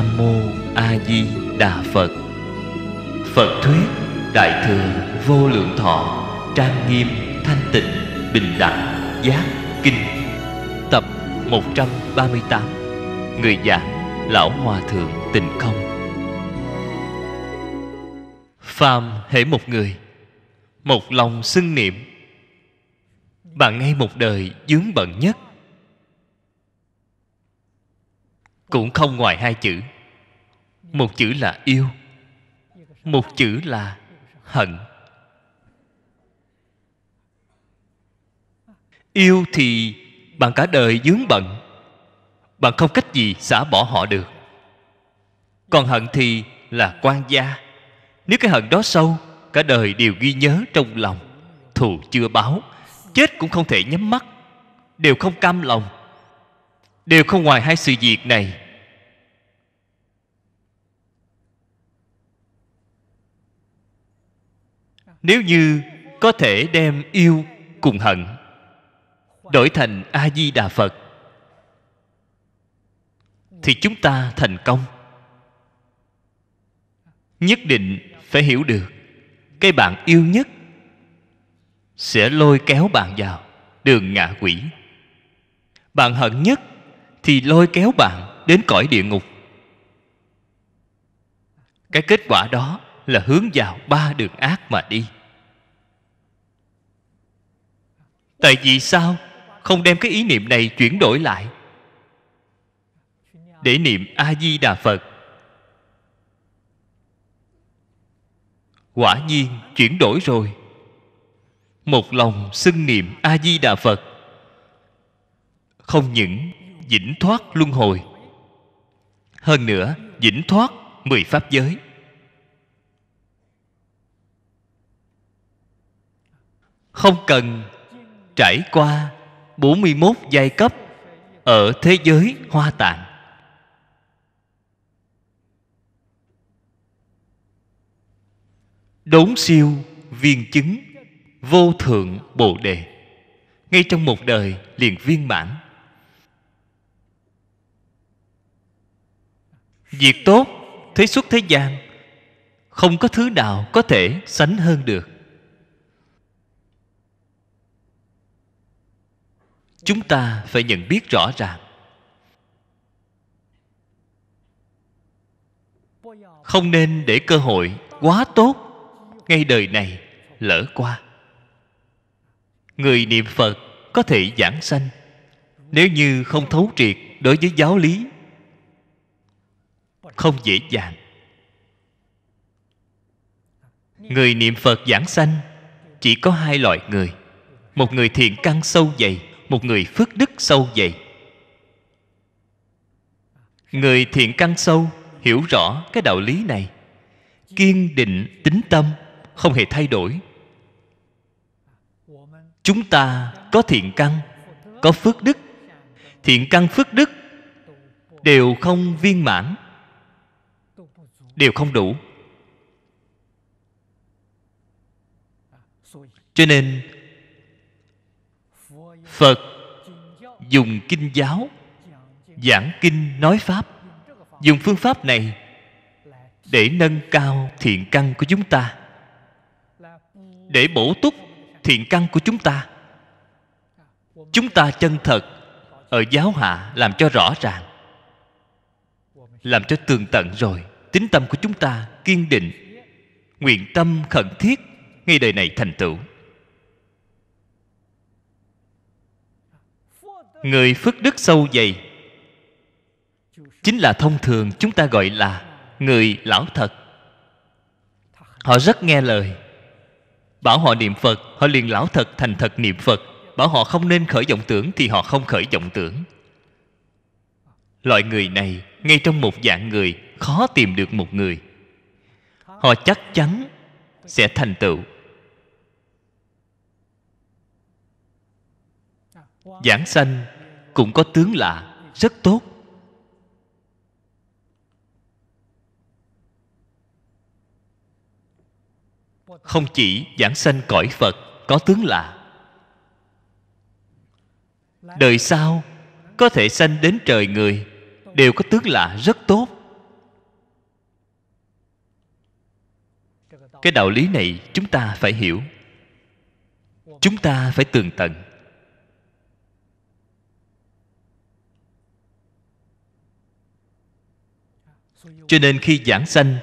Nam Mô A Di Đà Phật Phật Thuyết Đại Thừa Vô Lượng Thọ Trang Nghiêm Thanh Tịnh Bình Đẳng Giác Kinh Tập 138 Người giảng Lão Hòa Thượng tình Không Phàm hễ một người Một lòng xưng niệm Bạn ngay một đời dướng bận nhất cũng không ngoài hai chữ một chữ là yêu một chữ là hận yêu thì bạn cả đời dướng bận bạn không cách gì xả bỏ họ được còn hận thì là quan gia nếu cái hận đó sâu cả đời đều ghi nhớ trong lòng thù chưa báo chết cũng không thể nhắm mắt đều không cam lòng đều không ngoài hai sự việc này nếu như có thể đem yêu cùng hận đổi thành a di đà phật thì chúng ta thành công nhất định phải hiểu được cái bạn yêu nhất sẽ lôi kéo bạn vào đường ngạ quỷ bạn hận nhất thì lôi kéo bạn đến cõi địa ngục cái kết quả đó là hướng vào ba đường ác mà đi tại vì sao không đem cái ý niệm này chuyển đổi lại để niệm a di đà phật quả nhiên chuyển đổi rồi một lòng xưng niệm a di đà phật không những vĩnh thoát luân hồi hơn nữa vĩnh thoát mười pháp giới không cần trải qua 41 giai cấp ở thế giới hoa tạng đốn siêu viên chứng vô thượng bồ đề ngay trong một đời liền viên mãn việc tốt thế xuất thế gian không có thứ nào có thể sánh hơn được chúng ta phải nhận biết rõ ràng không nên để cơ hội quá tốt ngay đời này lỡ qua người niệm phật có thể giảng sanh nếu như không thấu triệt đối với giáo lý không dễ dàng người niệm phật giảng sanh chỉ có hai loại người một người thiện căn sâu dày một người phước đức sâu dày người thiện căn sâu hiểu rõ cái đạo lý này kiên định tính tâm không hề thay đổi chúng ta có thiện căn có phước đức thiện căn phước đức đều không viên mãn đều không đủ cho nên phật dùng kinh giáo giảng kinh nói pháp dùng phương pháp này để nâng cao thiện căn của chúng ta để bổ túc thiện căn của chúng ta chúng ta chân thật ở giáo hạ làm cho rõ ràng làm cho tường tận rồi tính tâm của chúng ta kiên định nguyện tâm khẩn thiết ngay đời này thành tựu người phước đức sâu dày chính là thông thường chúng ta gọi là người lão thật họ rất nghe lời bảo họ niệm phật họ liền lão thật thành thật niệm phật bảo họ không nên khởi vọng tưởng thì họ không khởi vọng tưởng loại người này ngay trong một dạng người khó tìm được một người họ chắc chắn sẽ thành tựu giảng sanh cũng có tướng lạ rất tốt không chỉ giảng sanh cõi phật có tướng lạ đời sau có thể sanh đến trời người đều có tướng lạ rất tốt cái đạo lý này chúng ta phải hiểu chúng ta phải tường tận cho nên khi giảng sanh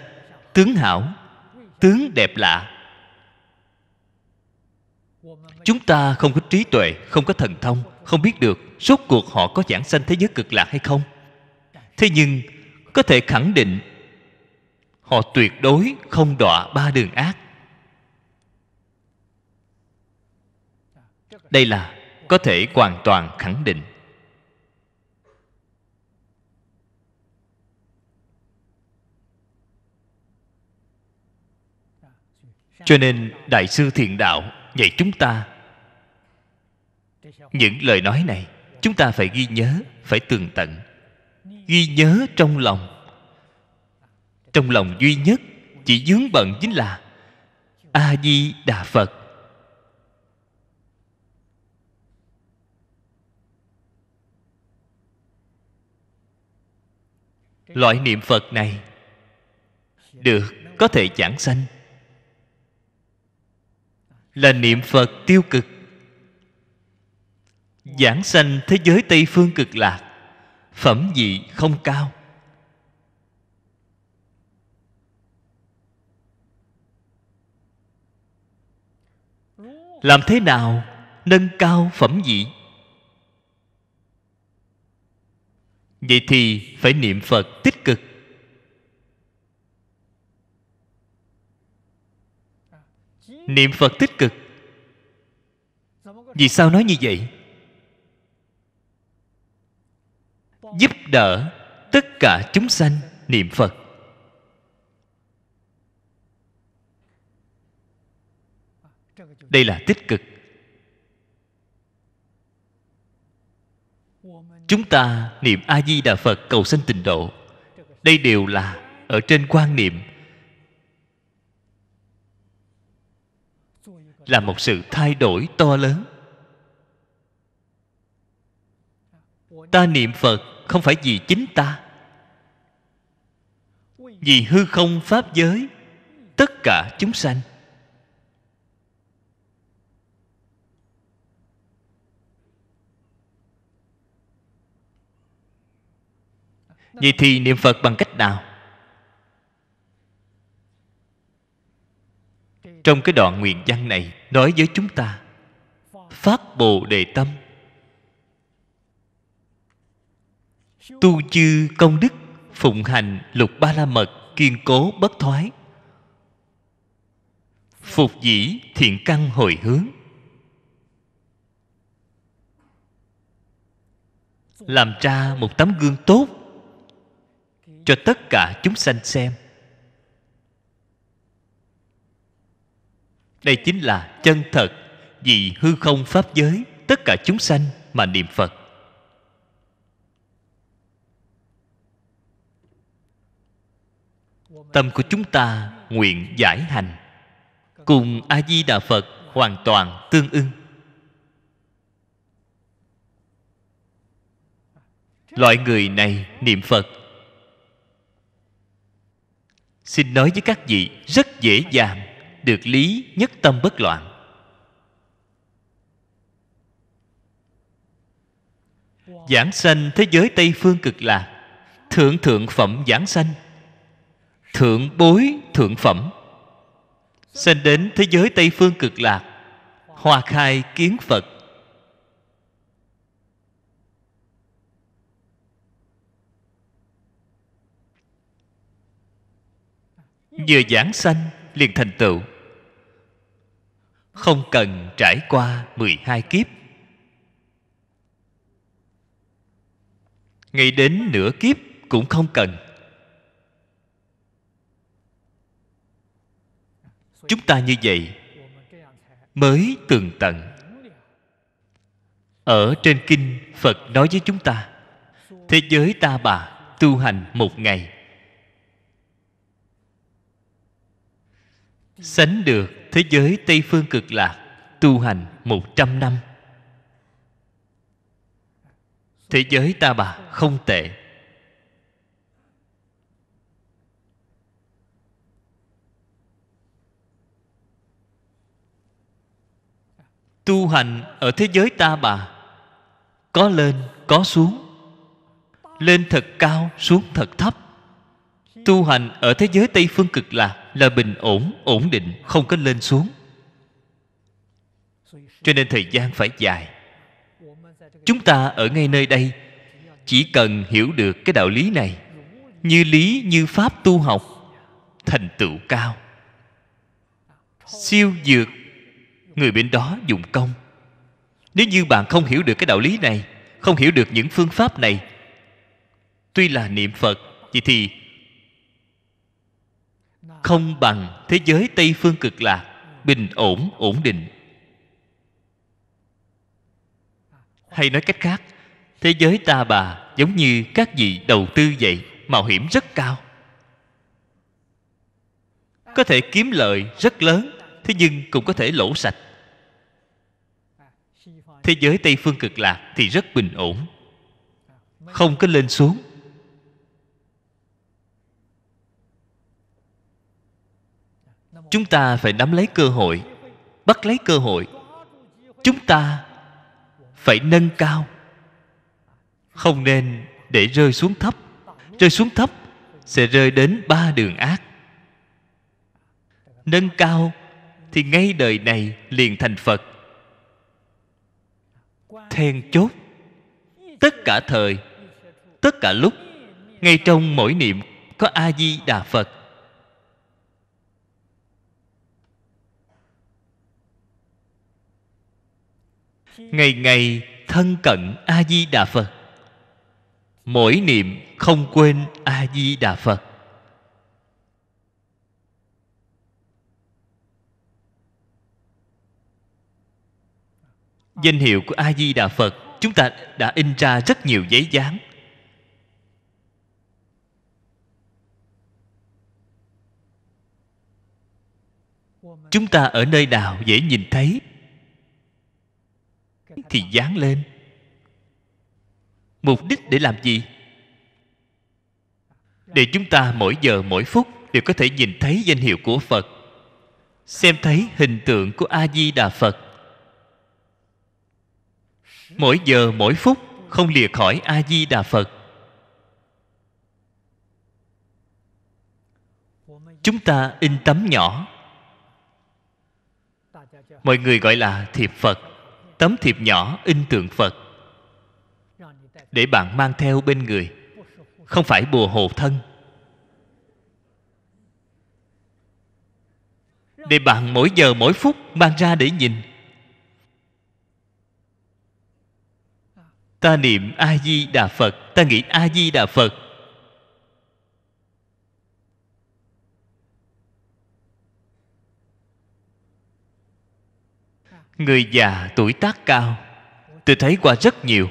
tướng hảo tướng đẹp lạ chúng ta không có trí tuệ không có thần thông không biết được rốt cuộc họ có giảng sanh thế giới cực lạc hay không thế nhưng có thể khẳng định họ tuyệt đối không đọa ba đường ác đây là có thể hoàn toàn khẳng định cho nên đại sư thiện đạo dạy chúng ta những lời nói này chúng ta phải ghi nhớ phải tường tận ghi nhớ trong lòng trong lòng duy nhất chỉ dướng bận chính là a di đà phật loại niệm phật này được có thể giảng sanh là niệm phật tiêu cực giảng sanh thế giới tây phương cực lạc phẩm vị không cao làm thế nào nâng cao phẩm vị vậy thì phải niệm phật tích cực niệm phật tích cực vì sao nói như vậy giúp đỡ tất cả chúng sanh niệm phật đây là tích cực chúng ta niệm a di đà phật cầu sanh tịnh độ đây đều là ở trên quan niệm là một sự thay đổi to lớn ta niệm phật không phải vì chính ta vì hư không pháp giới tất cả chúng sanh vậy thì niệm phật bằng cách nào trong cái đoạn nguyện văn này nói với chúng ta phát bồ đề tâm tu chư công đức phụng hành lục ba la mật kiên cố bất thoái phục dĩ thiện căn hồi hướng làm ra một tấm gương tốt cho tất cả chúng sanh xem đây chính là chân thật vì hư không pháp giới tất cả chúng sanh mà niệm phật tâm của chúng ta nguyện giải hành cùng a di đà phật hoàn toàn tương ưng loại người này niệm phật xin nói với các vị rất dễ dàng được lý nhất tâm bất loạn giảng sanh thế giới tây phương cực lạc thượng thượng phẩm giảng sanh thượng bối thượng phẩm sanh đến thế giới tây phương cực lạc hoa khai kiến phật vừa giảng sanh liền thành tựu không cần trải qua 12 kiếp ngay đến nửa kiếp cũng không cần chúng ta như vậy mới tường tận ở trên kinh phật nói với chúng ta thế giới ta bà tu hành một ngày sánh được thế giới tây phương cực lạc tu hành một trăm năm thế giới ta bà không tệ tu hành ở thế giới ta bà có lên có xuống lên thật cao xuống thật thấp tu hành ở thế giới tây phương cực lạc là bình ổn ổn định không có lên xuống cho nên thời gian phải dài chúng ta ở ngay nơi đây chỉ cần hiểu được cái đạo lý này như lý như pháp tu học thành tựu cao siêu dược người bên đó dùng công nếu như bạn không hiểu được cái đạo lý này không hiểu được những phương pháp này tuy là niệm phật vậy thì không bằng thế giới tây phương cực lạc bình ổn ổn định hay nói cách khác thế giới ta bà giống như các vị đầu tư vậy mạo hiểm rất cao có thể kiếm lợi rất lớn thế nhưng cũng có thể lỗ sạch thế giới tây phương cực lạc thì rất bình ổn không có lên xuống chúng ta phải nắm lấy cơ hội bắt lấy cơ hội chúng ta phải nâng cao không nên để rơi xuống thấp rơi xuống thấp sẽ rơi đến ba đường ác nâng cao thì ngay đời này liền thành phật then chốt tất cả thời tất cả lúc ngay trong mỗi niệm có a di đà phật ngày ngày thân cận a di đà phật mỗi niệm không quên a di đà phật danh hiệu của a di đà phật chúng ta đã in ra rất nhiều giấy dán chúng ta ở nơi nào dễ nhìn thấy thì dán lên mục đích để làm gì để chúng ta mỗi giờ mỗi phút đều có thể nhìn thấy danh hiệu của phật xem thấy hình tượng của a di đà phật mỗi giờ mỗi phút không lìa khỏi a di đà phật chúng ta in tấm nhỏ mọi người gọi là thiệp phật tấm thiệp nhỏ in tượng phật để bạn mang theo bên người không phải bùa hộ thân để bạn mỗi giờ mỗi phút mang ra để nhìn ta niệm a di đà phật ta nghĩ a di đà phật người già tuổi tác cao tôi thấy qua rất nhiều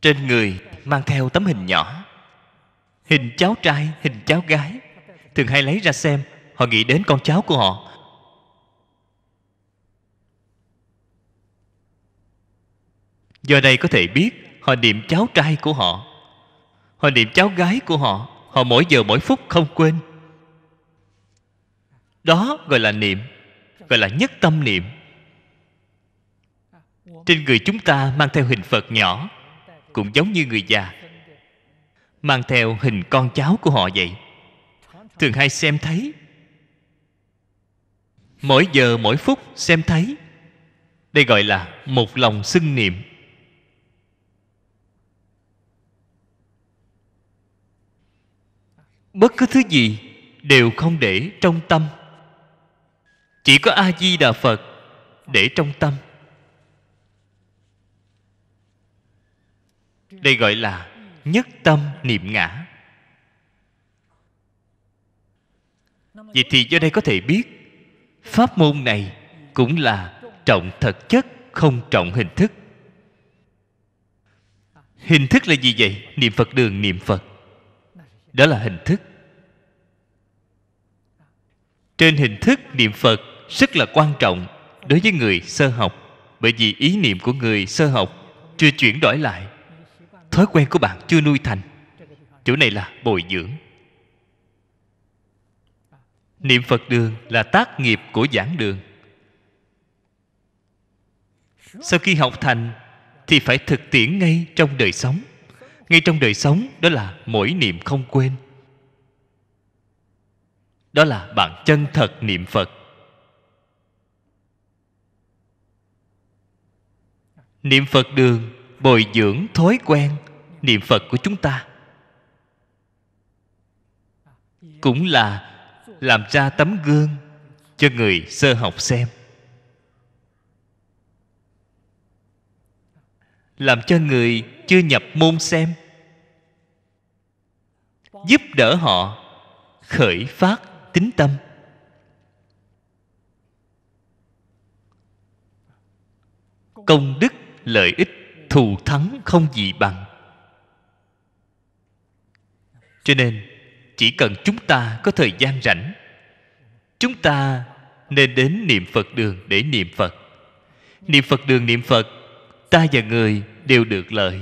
trên người mang theo tấm hình nhỏ hình cháu trai hình cháu gái thường hay lấy ra xem họ nghĩ đến con cháu của họ do đây có thể biết họ niệm cháu trai của họ họ niệm cháu gái của họ họ mỗi giờ mỗi phút không quên đó gọi là niệm gọi là nhất tâm niệm trên người chúng ta mang theo hình phật nhỏ cũng giống như người già mang theo hình con cháu của họ vậy thường hay xem thấy mỗi giờ mỗi phút xem thấy đây gọi là một lòng xưng niệm bất cứ thứ gì đều không để trong tâm chỉ có a di đà phật để trong tâm đây gọi là nhất tâm niệm ngã vậy thì do đây có thể biết pháp môn này cũng là trọng thật chất không trọng hình thức hình thức là gì vậy niệm phật đường niệm phật đó là hình thức trên hình thức niệm phật rất là quan trọng đối với người sơ học bởi vì ý niệm của người sơ học chưa chuyển đổi lại thói quen của bạn chưa nuôi thành chỗ này là bồi dưỡng niệm phật đường là tác nghiệp của giảng đường sau khi học thành thì phải thực tiễn ngay trong đời sống ngay trong đời sống đó là mỗi niệm không quên đó là bạn chân thật niệm phật niệm phật đường bồi dưỡng thói quen niệm phật của chúng ta cũng là làm ra tấm gương cho người sơ học xem làm cho người chưa nhập môn xem giúp đỡ họ khởi phát tính tâm công đức lợi ích thù thắng không gì bằng cho nên chỉ cần chúng ta có thời gian rảnh chúng ta nên đến niệm phật đường để niệm phật niệm phật đường niệm phật ta và người đều được lợi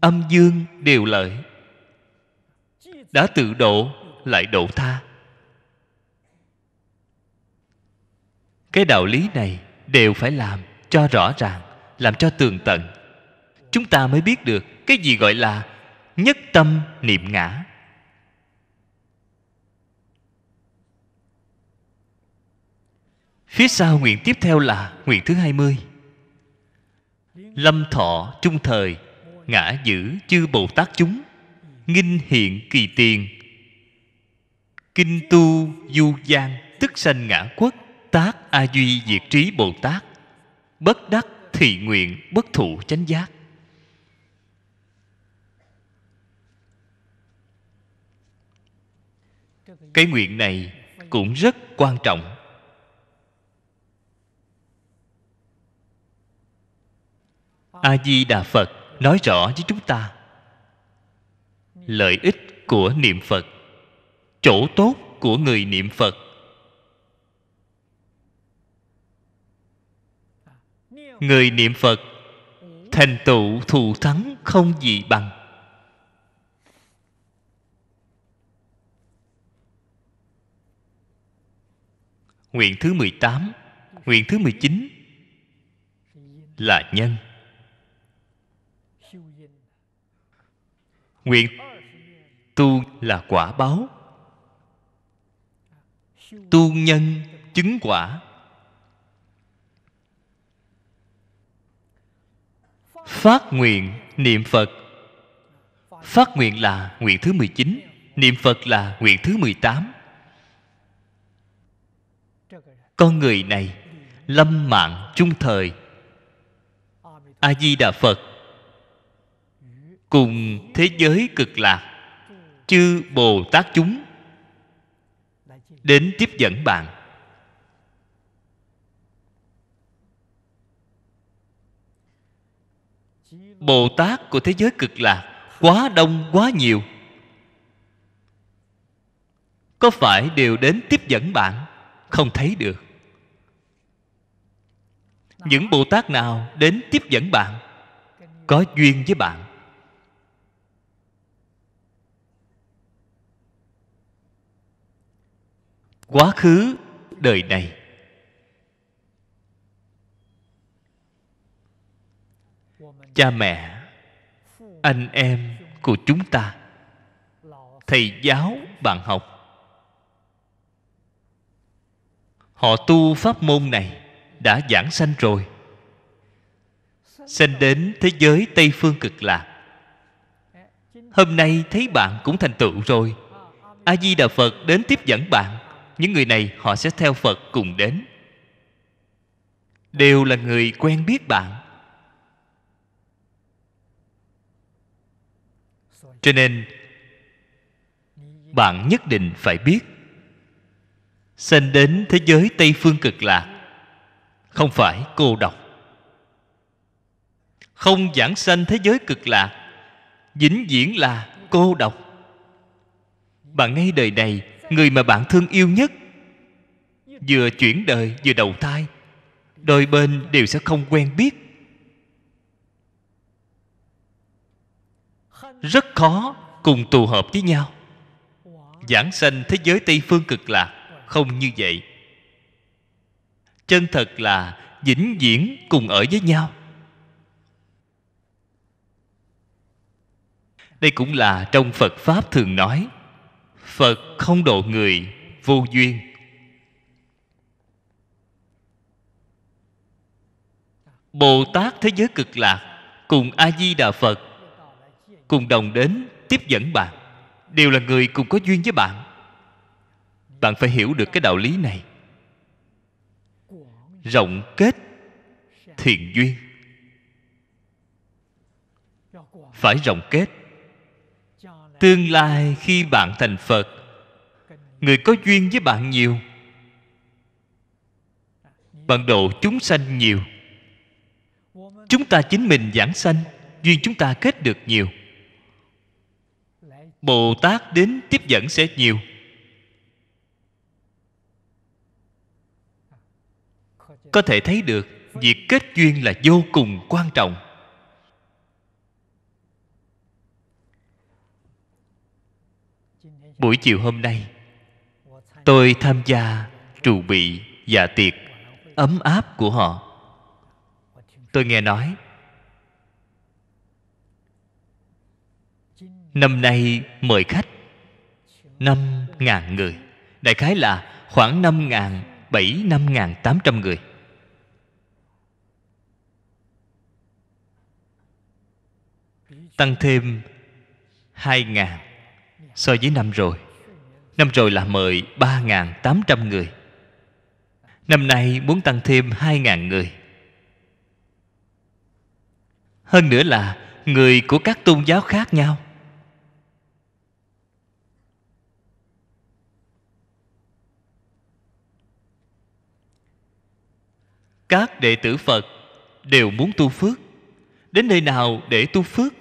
âm dương đều lợi đã tự độ lại độ tha cái đạo lý này đều phải làm cho rõ ràng làm cho tường tận chúng ta mới biết được cái gì gọi là nhất tâm niệm ngã Phía sau nguyện tiếp theo là nguyện thứ hai mươi Lâm thọ trung thời Ngã giữ chư Bồ Tát chúng Nghinh hiện kỳ tiền Kinh tu du gian Tức sanh ngã quốc Tác A Duy diệt trí Bồ Tát bất đắc thì nguyện bất thụ chánh giác cái nguyện này cũng rất quan trọng a di đà phật nói rõ với chúng ta lợi ích của niệm phật chỗ tốt của người niệm phật người niệm phật thành tựu thù thắng không gì bằng Nguyện thứ 18 Nguyện thứ 19 Là nhân Nguyện tu là quả báo Tu nhân chứng quả Phát nguyện niệm Phật Phát nguyện là nguyện thứ 19 Niệm Phật là nguyện thứ 18 Con người này Lâm mạng chung thời A-di-đà Phật Cùng thế giới cực lạc Chư Bồ Tát chúng Đến tiếp dẫn bạn bồ tát của thế giới cực lạc quá đông quá nhiều có phải đều đến tiếp dẫn bạn không thấy được vâng. những bồ tát nào đến tiếp dẫn bạn có duyên với bạn quá khứ đời này cha mẹ anh em của chúng ta thầy giáo bạn học họ tu pháp môn này đã giảng sanh rồi sanh đến thế giới tây phương cực lạc hôm nay thấy bạn cũng thành tựu rồi a di đà phật đến tiếp dẫn bạn những người này họ sẽ theo phật cùng đến đều là người quen biết bạn cho nên bạn nhất định phải biết sinh đến thế giới tây phương cực lạc không phải cô độc không giảng sanh thế giới cực lạc vĩnh viễn là cô độc bạn ngay đời này người mà bạn thương yêu nhất vừa chuyển đời vừa đầu thai đôi bên đều sẽ không quen biết rất khó cùng tù hợp với nhau giảng sanh thế giới tây phương cực lạc không như vậy chân thật là vĩnh viễn cùng ở với nhau đây cũng là trong phật pháp thường nói phật không độ người vô duyên bồ tát thế giới cực lạc cùng a di đà phật cùng đồng đến tiếp dẫn bạn đều là người cùng có duyên với bạn bạn phải hiểu được cái đạo lý này rộng kết thiện duyên phải rộng kết tương lai khi bạn thành phật người có duyên với bạn nhiều bạn độ chúng sanh nhiều chúng ta chính mình giảng sanh duyên chúng ta kết được nhiều bồ tát đến tiếp dẫn sẽ nhiều có thể thấy được việc kết duyên là vô cùng quan trọng buổi chiều hôm nay tôi tham gia trù bị và dạ tiệc ấm áp của họ tôi nghe nói Năm nay mời khách năm ngàn người Đại khái là khoảng năm ngàn bảy năm ngàn tám trăm người Tăng thêm hai ngàn so với năm rồi Năm rồi là mời ba ngàn tám trăm người Năm nay muốn tăng thêm hai ngàn người Hơn nữa là người của các tôn giáo khác nhau các đệ tử phật đều muốn tu phước đến nơi nào để tu phước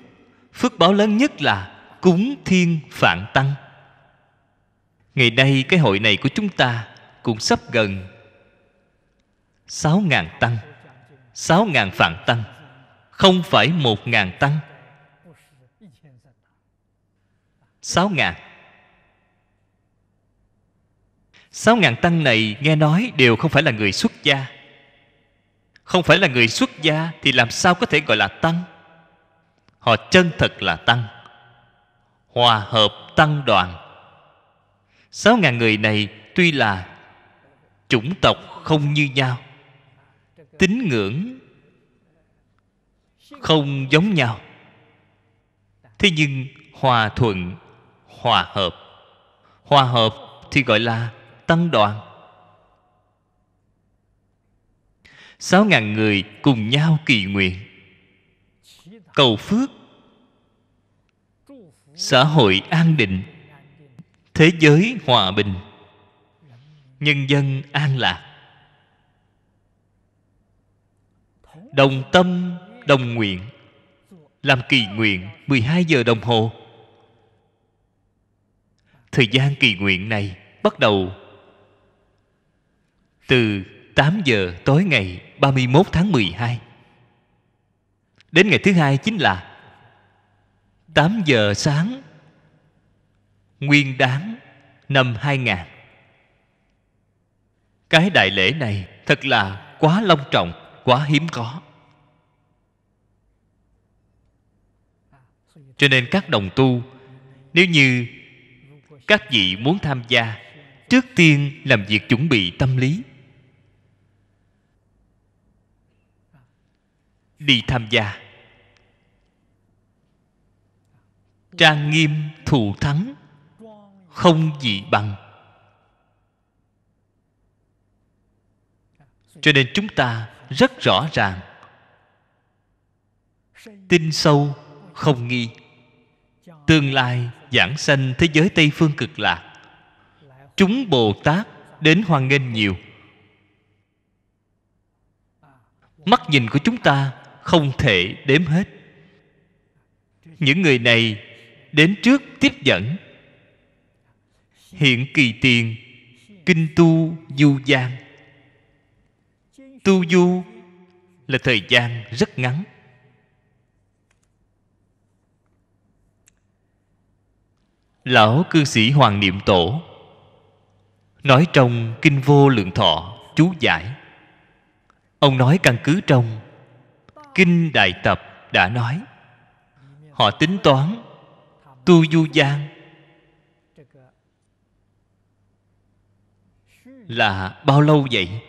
phước báo lớn nhất là cúng thiên phạn tăng ngày nay cái hội này của chúng ta cũng sắp gần sáu ngàn tăng sáu ngàn phạn tăng Không phải một ngàn tăng sáu ngàn sáu ngàn tăng này nghe nói đều không phải là người xuất gia không phải là người xuất gia thì làm sao có thể gọi là tăng họ chân thật là tăng hòa hợp tăng đoàn sáu ngàn người này tuy là chủng tộc không như nhau tín ngưỡng không giống nhau thế nhưng hòa thuận hòa hợp hòa hợp thì gọi là tăng đoàn sáu ngàn người cùng nhau kỳ nguyện cầu phước xã hội an định thế giới hòa bình nhân dân an lạc đồng tâm đồng nguyện làm kỳ nguyện 12 giờ đồng hồ thời gian kỳ nguyện này bắt đầu từ 8 giờ tối ngày 31 tháng 12 Đến ngày thứ hai chính là 8 giờ sáng Nguyên đáng năm 2000 Cái đại lễ này thật là quá long trọng, quá hiếm có Cho nên các đồng tu Nếu như các vị muốn tham gia Trước tiên làm việc chuẩn bị tâm lý đi tham gia trang nghiêm thù thắng không gì bằng cho nên chúng ta rất rõ ràng tin sâu không nghi tương lai giảng sanh thế giới tây phương cực lạc chúng bồ tát đến hoan nghênh nhiều mắt nhìn của chúng ta không thể đếm hết những người này đến trước tiếp dẫn hiện kỳ tiền kinh tu du gian tu du là thời gian rất ngắn lão cư sĩ hoàng niệm tổ nói trong kinh vô lượng thọ chú giải ông nói căn cứ trong kinh đại tập đã nói họ tính toán tu du gian là bao lâu vậy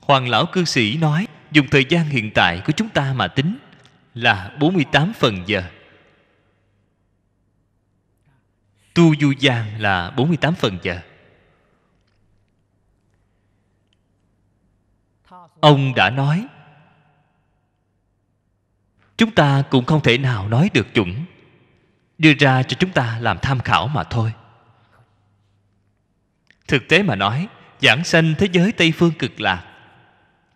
hoàng lão cư sĩ nói dùng thời gian hiện tại của chúng ta mà tính là 48 phần giờ tu du gian là 48 phần giờ ông đã nói chúng ta cũng không thể nào nói được chuẩn đưa ra cho chúng ta làm tham khảo mà thôi thực tế mà nói giảng sanh thế giới tây phương cực lạc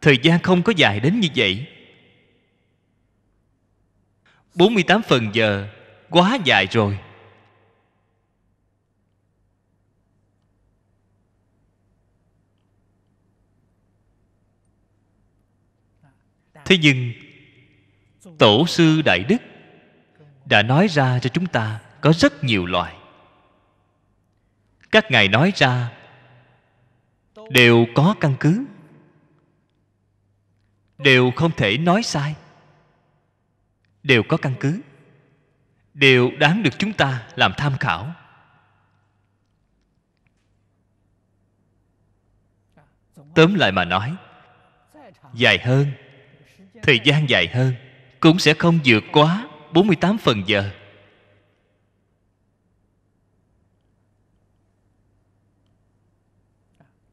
thời gian không có dài đến như vậy 48 phần giờ quá dài rồi thế nhưng tổ sư đại đức đã nói ra cho chúng ta có rất nhiều loại các ngài nói ra đều có căn cứ đều không thể nói sai đều có căn cứ đều đáng được chúng ta làm tham khảo tóm lại mà nói dài hơn thời gian dài hơn cũng sẽ không vượt quá 48 phần giờ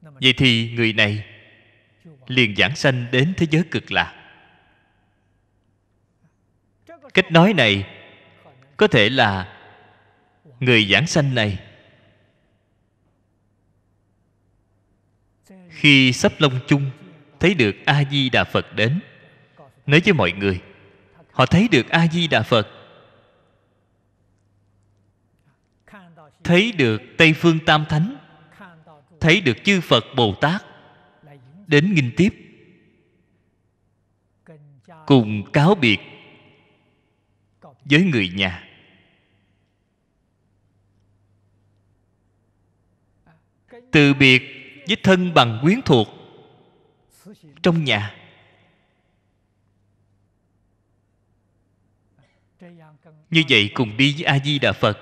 vậy thì người này liền giảng sanh đến thế giới cực lạc cách nói này có thể là người giảng sanh này khi sắp long chung thấy được a di đà phật đến nói với mọi người họ thấy được a di đà phật thấy được tây phương tam thánh thấy được chư phật bồ tát đến nghinh tiếp cùng cáo biệt với người nhà từ biệt với thân bằng quyến thuộc trong nhà như vậy cùng đi với a di đà phật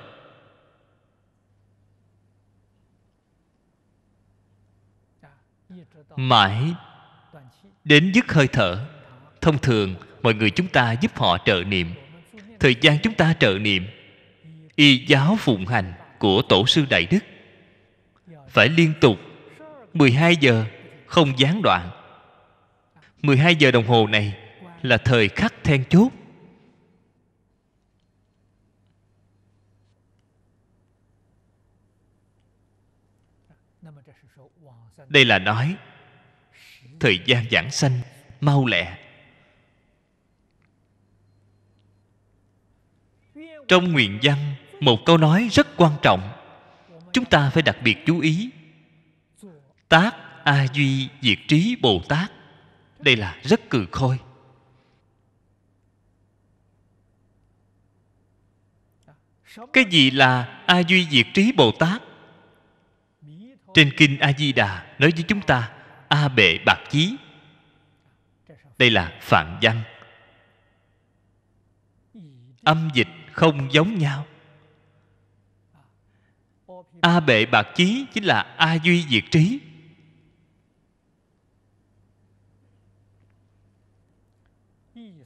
mãi đến dứt hơi thở thông thường mọi người chúng ta giúp họ trợ niệm thời gian chúng ta trợ niệm y giáo phụng hành của tổ sư đại đức phải liên tục 12 giờ không gián đoạn 12 giờ đồng hồ này là thời khắc then chốt đây là nói thời gian giảng sanh mau lẹ trong nguyện văn một câu nói rất quan trọng chúng ta phải đặc biệt chú ý tác a duy diệt trí bồ tát đây là rất cừ khôi cái gì là a duy diệt trí bồ tát trên kinh A Di Đà nói với chúng ta A bệ bạc chí. Đây là phạn văn. Âm dịch không giống nhau. A bệ bạc chí chính là A duy diệt trí.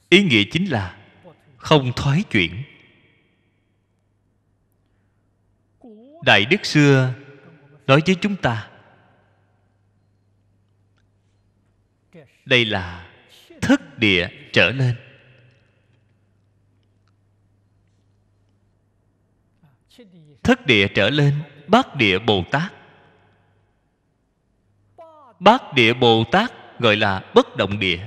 Ý nghĩa chính là không thoái chuyển. Đại đức xưa nói với chúng ta đây là thức địa trở lên thất địa trở lên bát địa bồ tát bát địa bồ tát gọi là bất động địa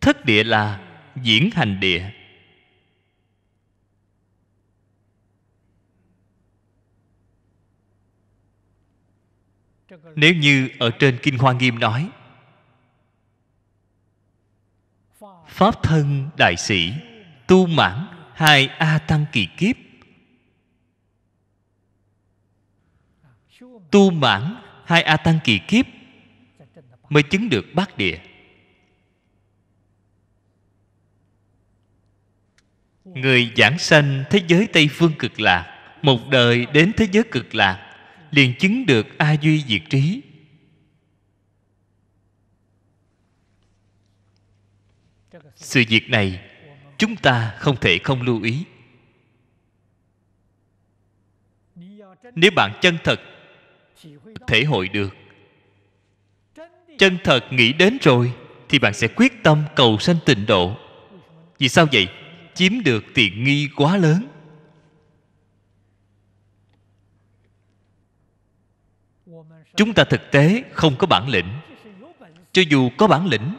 thất địa là diễn hành địa nếu như ở trên kinh hoa nghiêm nói pháp thân đại sĩ tu mãn hai a tăng kỳ kiếp tu mãn hai a tăng kỳ kiếp mới chứng được bát địa người giảng sanh thế giới tây phương cực lạc một đời đến thế giới cực lạc liền chứng được a duy diệt trí sự việc này chúng ta không thể không lưu ý nếu bạn chân thật thể hội được chân thật nghĩ đến rồi thì bạn sẽ quyết tâm cầu sanh tịnh độ vì sao vậy chiếm được tiện nghi quá lớn chúng ta thực tế không có bản lĩnh cho dù có bản lĩnh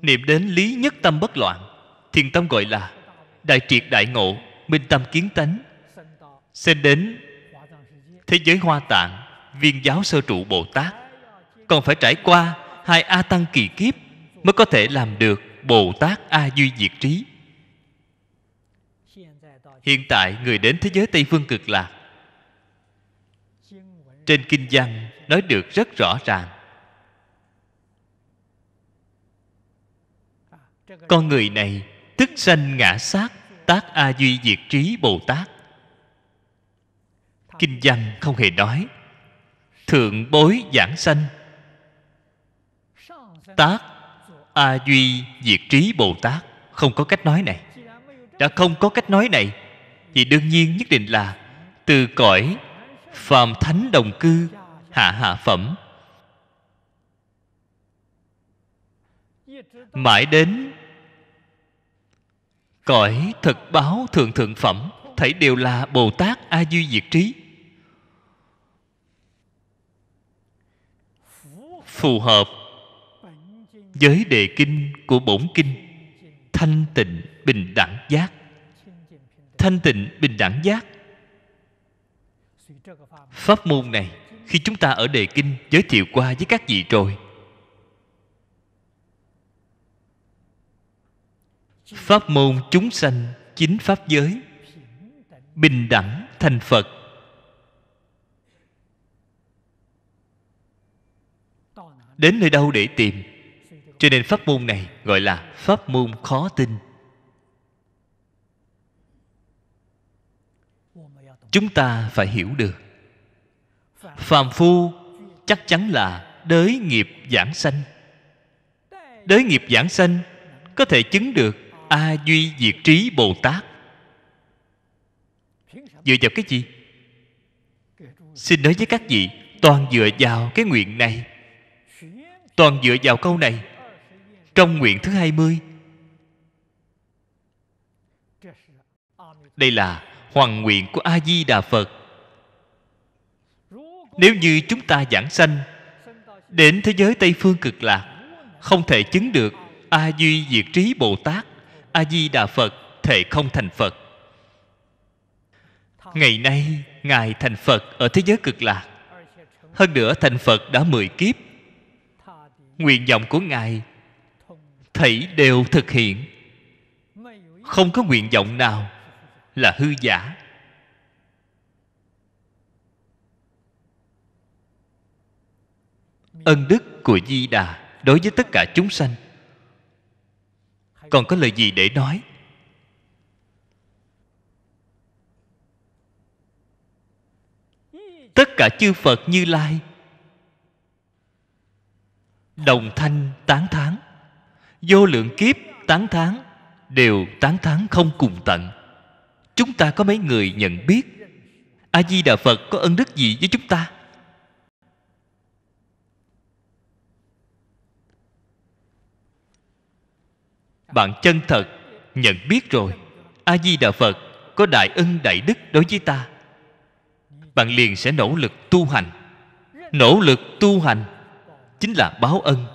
niệm đến lý nhất tâm bất loạn thiền tâm gọi là đại triệt đại ngộ minh tâm kiến tánh xem đến thế giới hoa tạng viên giáo sơ trụ bồ tát còn phải trải qua hai a tăng kỳ kiếp mới có thể làm được bồ tát a duy diệt trí hiện tại người đến thế giới tây phương cực lạc trên kinh văn nói được rất rõ ràng con người này tức sanh ngã sát tác a duy diệt trí bồ tát kinh văn không hề nói thượng bối giảng sanh tác a duy diệt trí bồ tát không có cách nói này đã không có cách nói này thì đương nhiên nhất định là từ cõi phàm thánh đồng cư hạ hạ phẩm mãi đến cõi thực báo thượng thượng phẩm thảy đều là bồ tát a duy diệt trí phù hợp với đề kinh của bổn kinh thanh tịnh bình đẳng giác thanh tịnh bình đẳng giác Pháp môn này khi chúng ta ở đề kinh giới thiệu qua với các vị rồi Pháp môn chúng sanh chính pháp giới Bình đẳng thành Phật Đến nơi đâu để tìm Cho nên pháp môn này gọi là pháp môn khó tin chúng ta phải hiểu được phàm phu chắc chắn là đới nghiệp giảng sanh đới nghiệp giảng sanh có thể chứng được a duy diệt trí bồ tát dựa vào cái gì xin nói với các vị toàn dựa vào cái nguyện này toàn dựa vào câu này trong nguyện thứ hai mươi đây là hoàng nguyện của a di đà phật nếu như chúng ta giảng sanh đến thế giới tây phương cực lạc không thể chứng được a duy diệt trí bồ tát a di đà phật thể không thành phật ngày nay ngài thành phật ở thế giới cực lạc hơn nữa thành phật đã mười kiếp nguyện vọng của ngài thảy đều thực hiện không có nguyện vọng nào là hư giả ân đức của di đà đối với tất cả chúng sanh còn có lời gì để nói tất cả chư phật như lai đồng thanh tán thán vô lượng kiếp tán thán đều tán thán không cùng tận chúng ta có mấy người nhận biết a di đà phật có ân đức gì với chúng ta bạn chân thật nhận biết rồi a di đà phật có đại ân đại đức đối với ta bạn liền sẽ nỗ lực tu hành nỗ lực tu hành chính là báo ân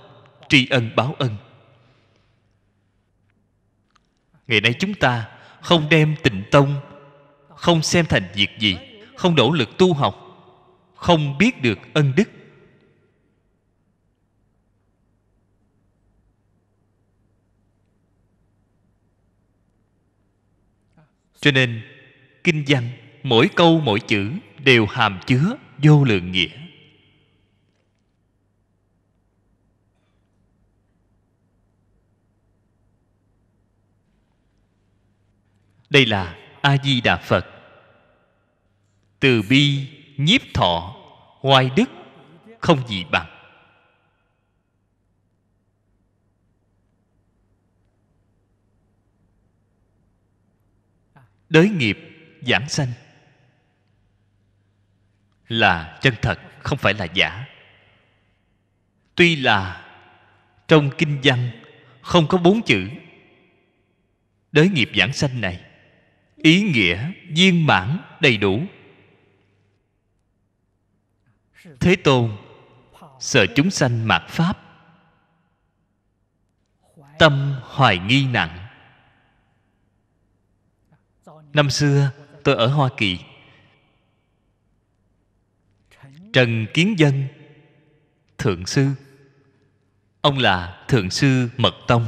tri ân báo ân ngày nay chúng ta không đem tịnh tông không xem thành việc gì không nỗ lực tu học không biết được ân đức cho nên kinh văn mỗi câu mỗi chữ đều hàm chứa vô lượng nghĩa đây là a di đà phật từ bi nhiếp thọ hoài đức không gì bằng đới nghiệp giảng sanh là chân thật không phải là giả tuy là trong kinh văn không có bốn chữ đới nghiệp giảng sanh này ý nghĩa viên mãn đầy đủ thế tôn sợ chúng sanh mạt pháp tâm hoài nghi nặng năm xưa tôi ở hoa kỳ trần kiến dân thượng sư ông là thượng sư mật tông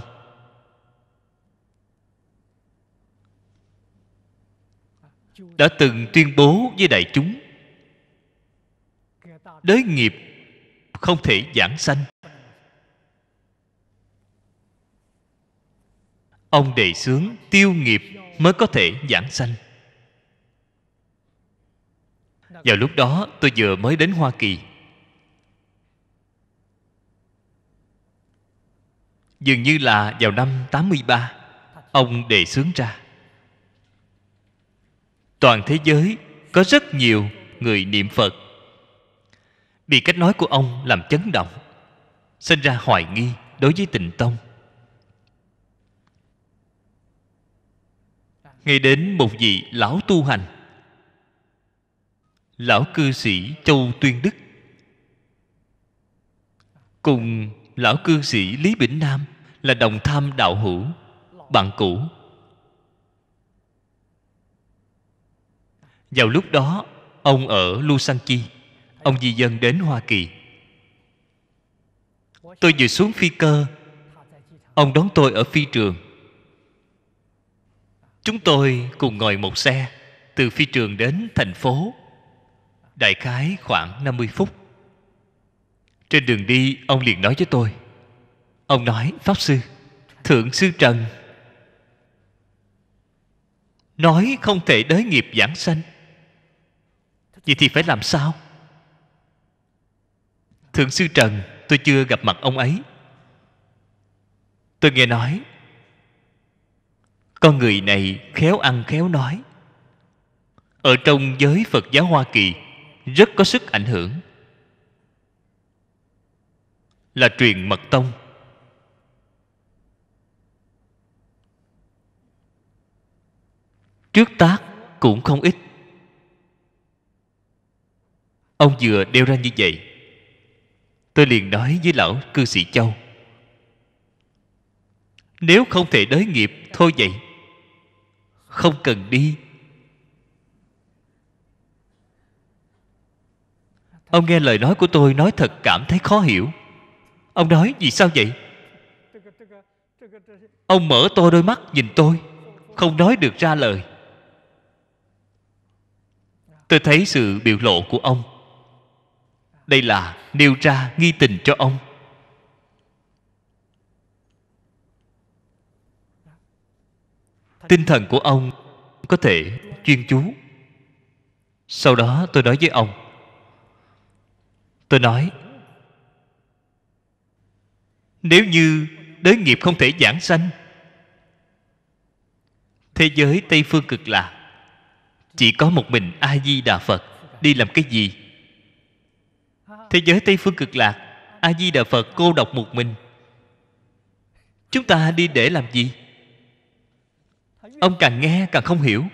đã từng tuyên bố với đại chúng đới nghiệp không thể giảng sanh ông đề xướng tiêu nghiệp mới có thể giảng sanh vào lúc đó tôi vừa mới đến hoa kỳ dường như là vào năm 83 ông đề xướng ra toàn thế giới có rất nhiều người niệm phật bị cách nói của ông làm chấn động sinh ra hoài nghi đối với tịnh tông Nghe đến một vị lão tu hành lão cư sĩ châu tuyên đức cùng lão cư sĩ lý bỉnh nam là đồng tham đạo hữu bạn cũ vào lúc đó ông ở lusanki ông di dân đến hoa kỳ tôi vừa xuống phi cơ ông đón tôi ở phi trường chúng tôi cùng ngồi một xe từ phi trường đến thành phố đại khái khoảng 50 phút trên đường đi ông liền nói với tôi ông nói pháp sư thượng sư trần nói không thể đới nghiệp giảng sanh Vậy thì phải làm sao Thượng sư Trần Tôi chưa gặp mặt ông ấy Tôi nghe nói Con người này khéo ăn khéo nói Ở trong giới Phật giáo Hoa Kỳ Rất có sức ảnh hưởng Là truyền mật tông Trước tác cũng không ít ông vừa đeo ra như vậy tôi liền nói với lão cư sĩ châu nếu không thể đới nghiệp thôi vậy không cần đi ông nghe lời nói của tôi nói thật cảm thấy khó hiểu ông nói vì sao vậy ông mở to đôi mắt nhìn tôi không nói được ra lời tôi thấy sự biểu lộ của ông đây là nêu ra nghi tình cho ông tinh thần của ông có thể chuyên chú sau đó tôi nói với ông tôi nói nếu như đới nghiệp không thể giảng sanh thế giới tây phương cực lạc chỉ có một mình a di đà phật đi làm cái gì thế giới tây phương cực lạc a di đà phật cô độc một mình chúng ta đi để làm gì ông càng nghe càng không hiểu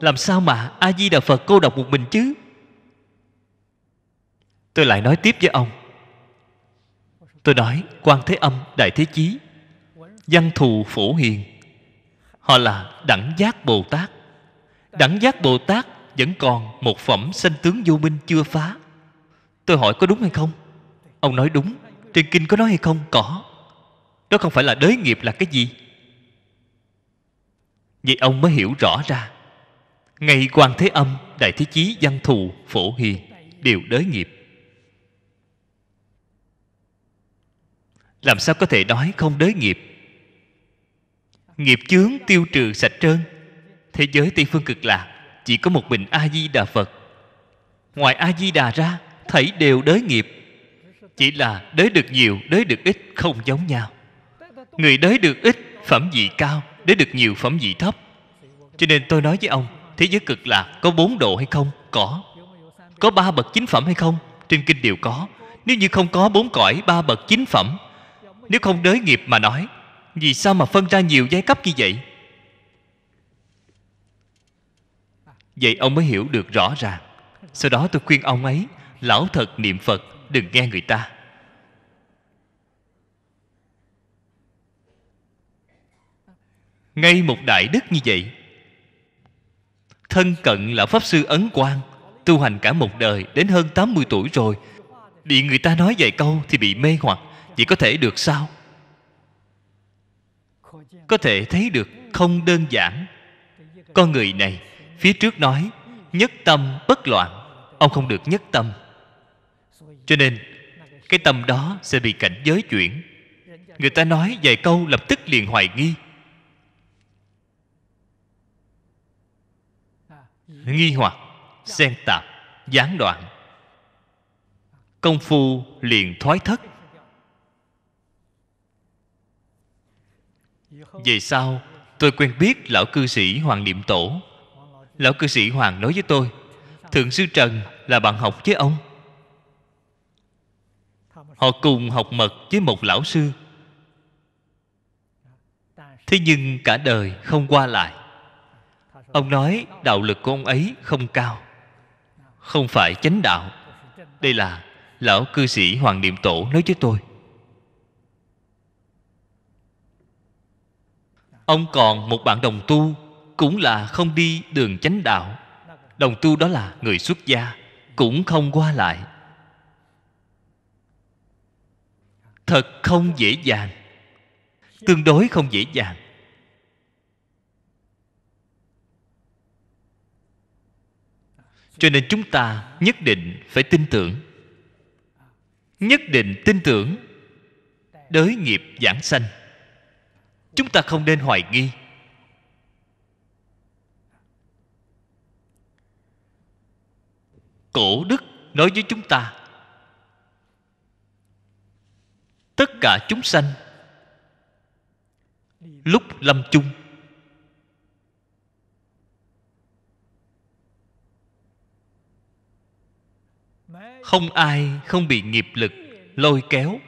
làm sao mà a di đà phật cô độc một mình chứ tôi lại nói tiếp với ông tôi nói quan thế âm đại thế chí văn thù phổ hiền họ là đẳng giác bồ tát đẳng giác bồ tát vẫn còn một phẩm sanh tướng vô minh chưa phá Tôi hỏi có đúng hay không Ông nói đúng Trên kinh có nói hay không Có Đó không phải là đới nghiệp là cái gì Vậy ông mới hiểu rõ ra Ngày quan thế âm Đại thế chí văn thù phổ hiền Đều đới nghiệp Làm sao có thể nói không đới nghiệp Nghiệp chướng tiêu trừ sạch trơn Thế giới Tây Phương Cực Lạc Chỉ có một mình A-di-đà Phật Ngoài A-di-đà ra thảy đều đới nghiệp chỉ là đới được nhiều đới được ít không giống nhau người đới được ít phẩm vị cao đới được nhiều phẩm vị thấp cho nên tôi nói với ông thế giới cực lạc có bốn độ hay không có có ba bậc chính phẩm hay không trên kinh đều có nếu như không có bốn cõi ba bậc chính phẩm nếu không đới nghiệp mà nói vì sao mà phân ra nhiều giai cấp như vậy vậy ông mới hiểu được rõ ràng sau đó tôi khuyên ông ấy lão thật niệm phật đừng nghe người ta ngay một đại đức như vậy thân cận là pháp sư ấn quang tu hành cả một đời đến hơn 80 tuổi rồi bị người ta nói vài câu thì bị mê hoặc vậy có thể được sao có thể thấy được không đơn giản con người này phía trước nói nhất tâm bất loạn ông không được nhất tâm cho nên cái tâm đó sẽ bị cảnh giới chuyển người ta nói vài câu lập tức liền hoài nghi nghi hoặc xen tạp gián đoạn công phu liền thoái thất về sau tôi quen biết lão cư sĩ hoàng niệm tổ lão cư sĩ hoàng nói với tôi thượng sư trần là bạn học với ông họ cùng học mật với một lão sư thế nhưng cả đời không qua lại ông nói đạo lực của ông ấy không cao không phải chánh đạo đây là lão cư sĩ hoàng niệm tổ nói với tôi ông còn một bạn đồng tu cũng là không đi đường chánh đạo đồng tu đó là người xuất gia cũng không qua lại thật không dễ dàng tương đối không dễ dàng cho nên chúng ta nhất định phải tin tưởng nhất định tin tưởng đới nghiệp giảng sanh chúng ta không nên hoài nghi cổ đức nói với chúng ta tất cả chúng sanh lúc lâm chung không ai không bị nghiệp lực lôi kéo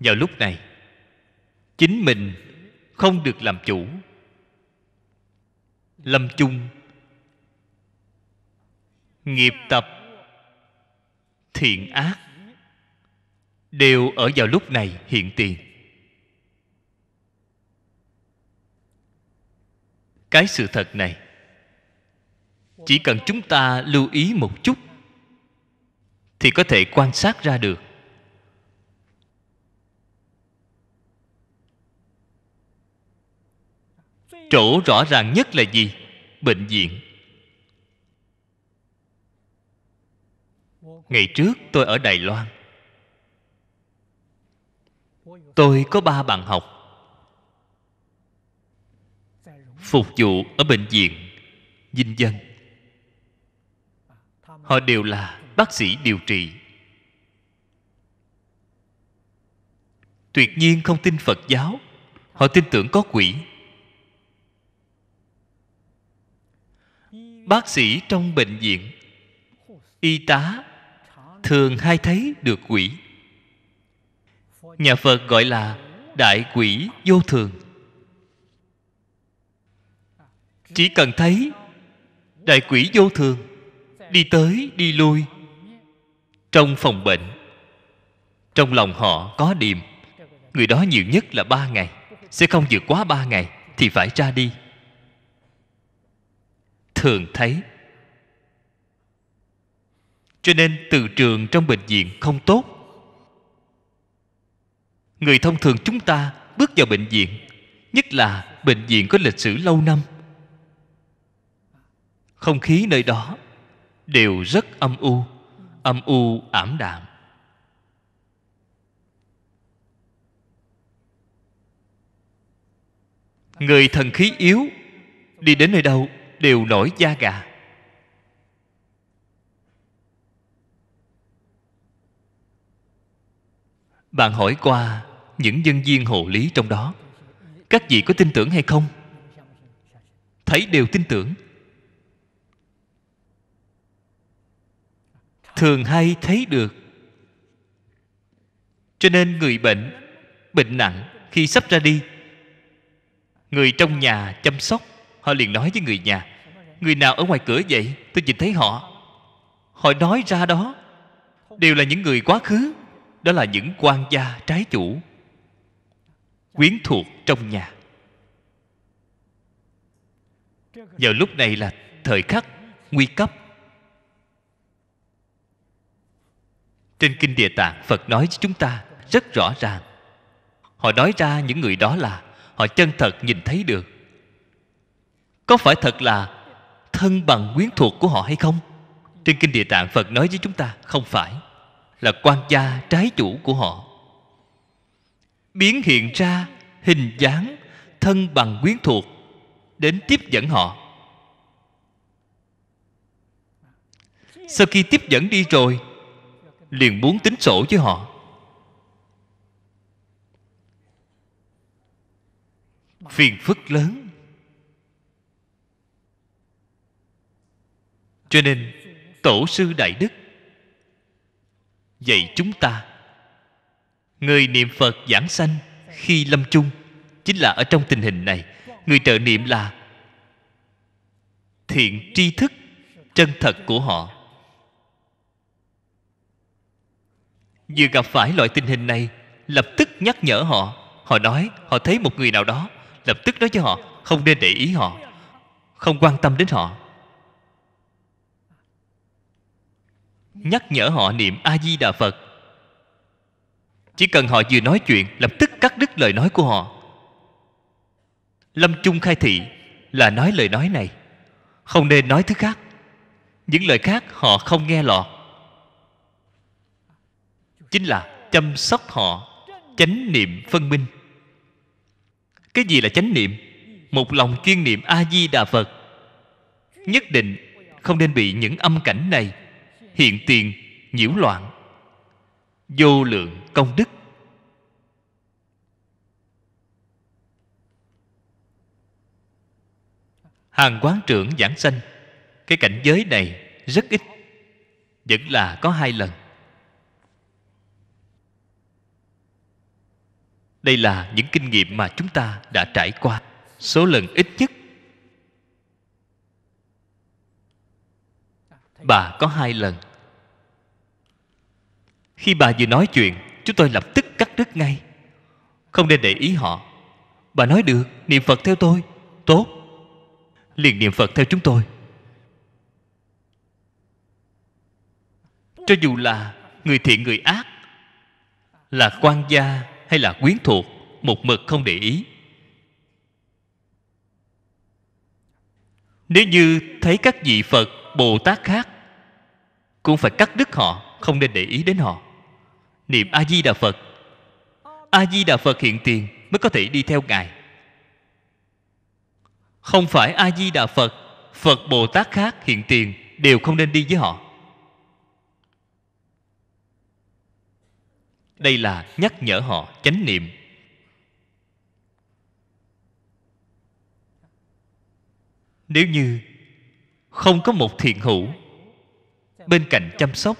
vào lúc này chính mình không được làm chủ lâm chung nghiệp tập thiện ác đều ở vào lúc này hiện tiền cái sự thật này chỉ cần chúng ta lưu ý một chút thì có thể quan sát ra được chỗ rõ ràng nhất là gì bệnh viện ngày trước tôi ở đài loan tôi có ba bạn học phục vụ ở bệnh viện dinh dân họ đều là bác sĩ điều trị tuyệt nhiên không tin phật giáo họ tin tưởng có quỷ bác sĩ trong bệnh viện y tá thường hay thấy được quỷ nhà phật gọi là đại quỷ vô thường chỉ cần thấy đại quỷ vô thường đi tới đi lui trong phòng bệnh trong lòng họ có điềm người đó nhiều nhất là ba ngày sẽ không vượt quá ba ngày thì phải ra đi thường thấy cho nên từ trường trong bệnh viện không tốt người thông thường chúng ta bước vào bệnh viện nhất là bệnh viện có lịch sử lâu năm không khí nơi đó đều rất âm u âm u ảm đạm người thần khí yếu đi đến nơi đâu đều nổi da gà Bạn hỏi qua những nhân viên hộ lý trong đó Các vị có tin tưởng hay không? Thấy đều tin tưởng Thường hay thấy được Cho nên người bệnh Bệnh nặng khi sắp ra đi Người trong nhà chăm sóc Họ liền nói với người nhà Người nào ở ngoài cửa vậy Tôi nhìn thấy họ Họ nói ra đó Đều là những người quá khứ đó là những quan gia trái chủ quyến thuộc trong nhà giờ lúc này là thời khắc nguy cấp trên kinh địa tạng phật nói với chúng ta rất rõ ràng họ nói ra những người đó là họ chân thật nhìn thấy được có phải thật là thân bằng quyến thuộc của họ hay không trên kinh địa tạng phật nói với chúng ta không phải là quan gia trái chủ của họ biến hiện ra hình dáng thân bằng quyến thuộc đến tiếp dẫn họ sau khi tiếp dẫn đi rồi liền muốn tính sổ với họ phiền phức lớn cho nên tổ sư đại đức vậy chúng ta người niệm phật giảng sanh khi lâm chung chính là ở trong tình hình này người trợ niệm là thiện tri thức chân thật của họ vừa gặp phải loại tình hình này lập tức nhắc nhở họ họ nói họ thấy một người nào đó lập tức nói với họ không nên để ý họ không quan tâm đến họ nhắc nhở họ niệm a di đà phật chỉ cần họ vừa nói chuyện lập tức cắt đứt lời nói của họ lâm chung khai thị là nói lời nói này không nên nói thứ khác những lời khác họ không nghe lọt chính là chăm sóc họ chánh niệm phân minh cái gì là chánh niệm một lòng chuyên niệm a di đà phật nhất định không nên bị những âm cảnh này hiện tiền nhiễu loạn vô lượng công đức hàng quán trưởng giảng sanh cái cảnh giới này rất ít vẫn là có hai lần đây là những kinh nghiệm mà chúng ta đã trải qua số lần ít nhất bà có hai lần khi bà vừa nói chuyện Chúng tôi lập tức cắt đứt ngay Không nên để ý họ Bà nói được niệm Phật theo tôi Tốt Liền niệm Phật theo chúng tôi Cho dù là người thiện người ác Là quan gia hay là quyến thuộc Một mực không để ý Nếu như thấy các vị Phật Bồ Tát khác Cũng phải cắt đứt họ Không nên để ý đến họ niệm a di đà phật a di đà phật hiện tiền mới có thể đi theo ngài không phải a di đà phật phật bồ tát khác hiện tiền đều không nên đi với họ đây là nhắc nhở họ chánh niệm nếu như không có một thiện hữu bên cạnh chăm sóc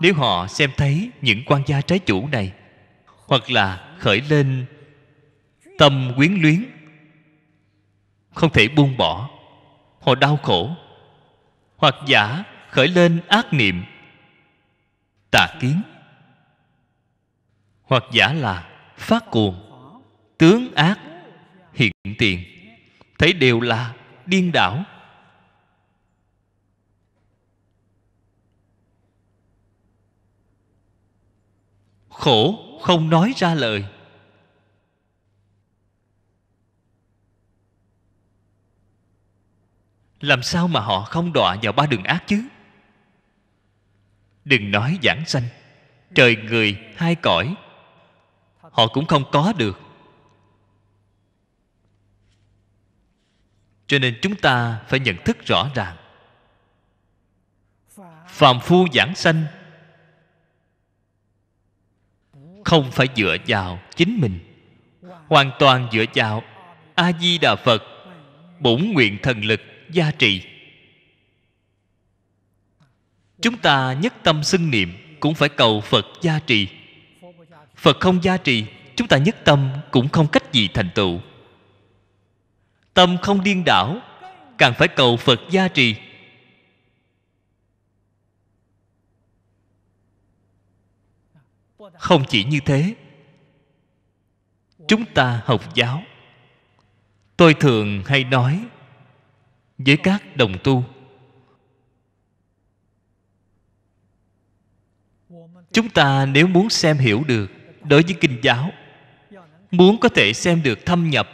nếu họ xem thấy những quan gia trái chủ này hoặc là khởi lên tâm quyến luyến không thể buông bỏ họ đau khổ hoặc giả khởi lên ác niệm tà kiến hoặc giả là phát cuồng tướng ác hiện tiền thấy đều là điên đảo khổ không nói ra lời làm sao mà họ không đọa vào ba đường ác chứ đừng nói giảng sanh trời người hai cõi họ cũng không có được cho nên chúng ta phải nhận thức rõ ràng phàm phu giảng sanh không phải dựa vào chính mình hoàn toàn dựa vào a di đà phật bổn nguyện thần lực gia trì. chúng ta nhất tâm xưng niệm cũng phải cầu phật gia trì phật không gia trì chúng ta nhất tâm cũng không cách gì thành tựu tâm không điên đảo càng phải cầu phật gia trì không chỉ như thế chúng ta học giáo tôi thường hay nói với các đồng tu chúng ta nếu muốn xem hiểu được đối với kinh giáo muốn có thể xem được thâm nhập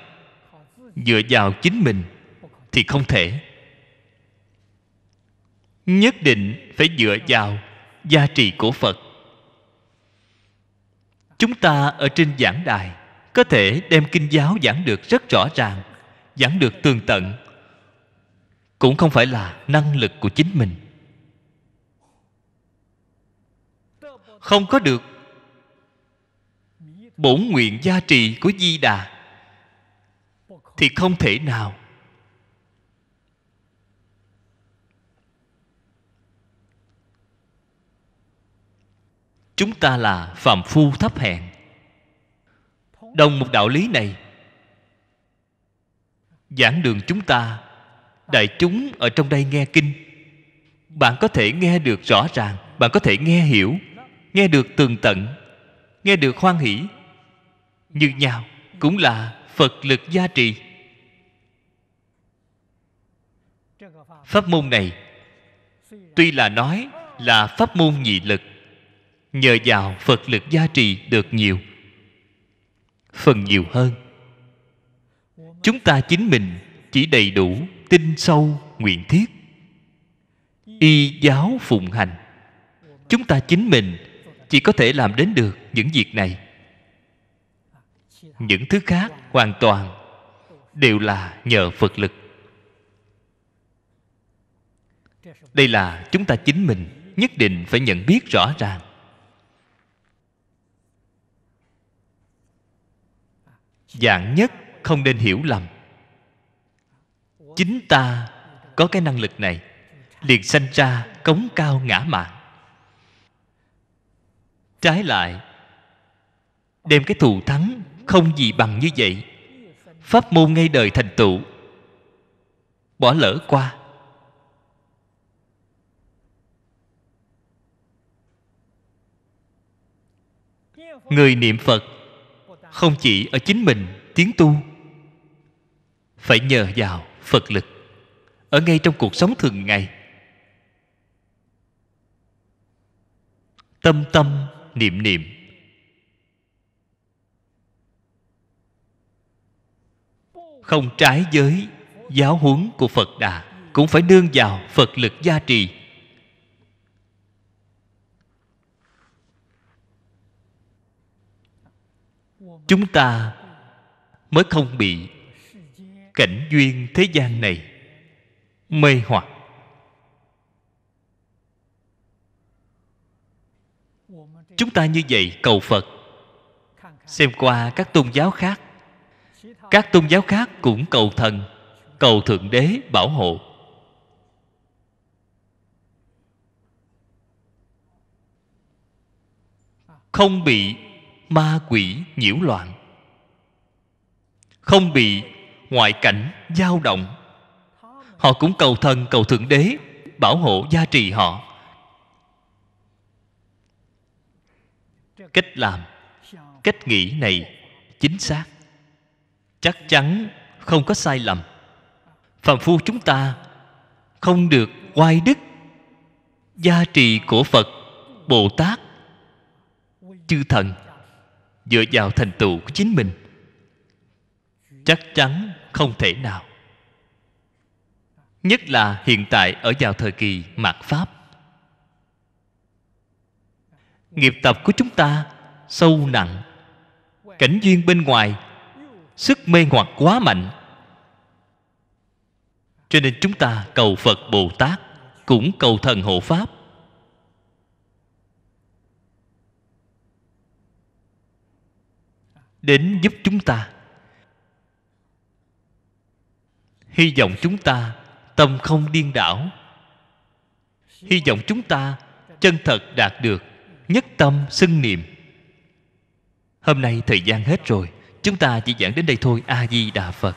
dựa vào chính mình thì không thể nhất định phải dựa vào giá trị của phật chúng ta ở trên giảng đài có thể đem kinh giáo giảng được rất rõ ràng giảng được tường tận cũng không phải là năng lực của chính mình không có được bổn nguyện gia trì của di đà thì không thể nào chúng ta là phàm phu thấp hèn đồng một đạo lý này giảng đường chúng ta đại chúng ở trong đây nghe kinh bạn có thể nghe được rõ ràng bạn có thể nghe hiểu nghe được tường tận nghe được hoan hỷ như nhau cũng là phật lực gia trì pháp môn này tuy là nói là pháp môn nhị lực nhờ vào phật lực gia trì được nhiều phần nhiều hơn chúng ta chính mình chỉ đầy đủ tin sâu nguyện thiết y giáo phụng hành chúng ta chính mình chỉ có thể làm đến được những việc này những thứ khác hoàn toàn đều là nhờ phật lực đây là chúng ta chính mình nhất định phải nhận biết rõ ràng dạng nhất không nên hiểu lầm chính ta có cái năng lực này liền sanh ra cống cao ngã mạn trái lại đem cái thù thắng không gì bằng như vậy pháp môn ngay đời thành tựu bỏ lỡ qua người niệm phật không chỉ ở chính mình tiến tu phải nhờ vào phật lực ở ngay trong cuộc sống thường ngày tâm tâm niệm niệm không trái với giáo huấn của phật đà cũng phải nương vào phật lực gia trì chúng ta mới không bị cảnh duyên thế gian này mê hoặc chúng ta như vậy cầu phật xem qua các tôn giáo khác các tôn giáo khác cũng cầu thần cầu thượng đế bảo hộ không bị ma quỷ nhiễu loạn không bị ngoại cảnh dao động họ cũng cầu thần cầu thượng đế bảo hộ gia trì họ cách làm cách nghĩ này chính xác chắc chắn không có sai lầm phàm phu chúng ta không được oai đức gia trì của phật bồ tát chư thần dựa vào thành tựu của chính mình chắc chắn không thể nào nhất là hiện tại ở vào thời kỳ mạt pháp nghiệp tập của chúng ta sâu nặng cảnh duyên bên ngoài sức mê hoặc quá mạnh cho nên chúng ta cầu phật bồ tát cũng cầu thần hộ pháp đến giúp chúng ta hy vọng chúng ta tâm không điên đảo hy vọng chúng ta chân thật đạt được nhất tâm xưng niệm hôm nay thời gian hết rồi chúng ta chỉ giảng đến đây thôi a di đà phật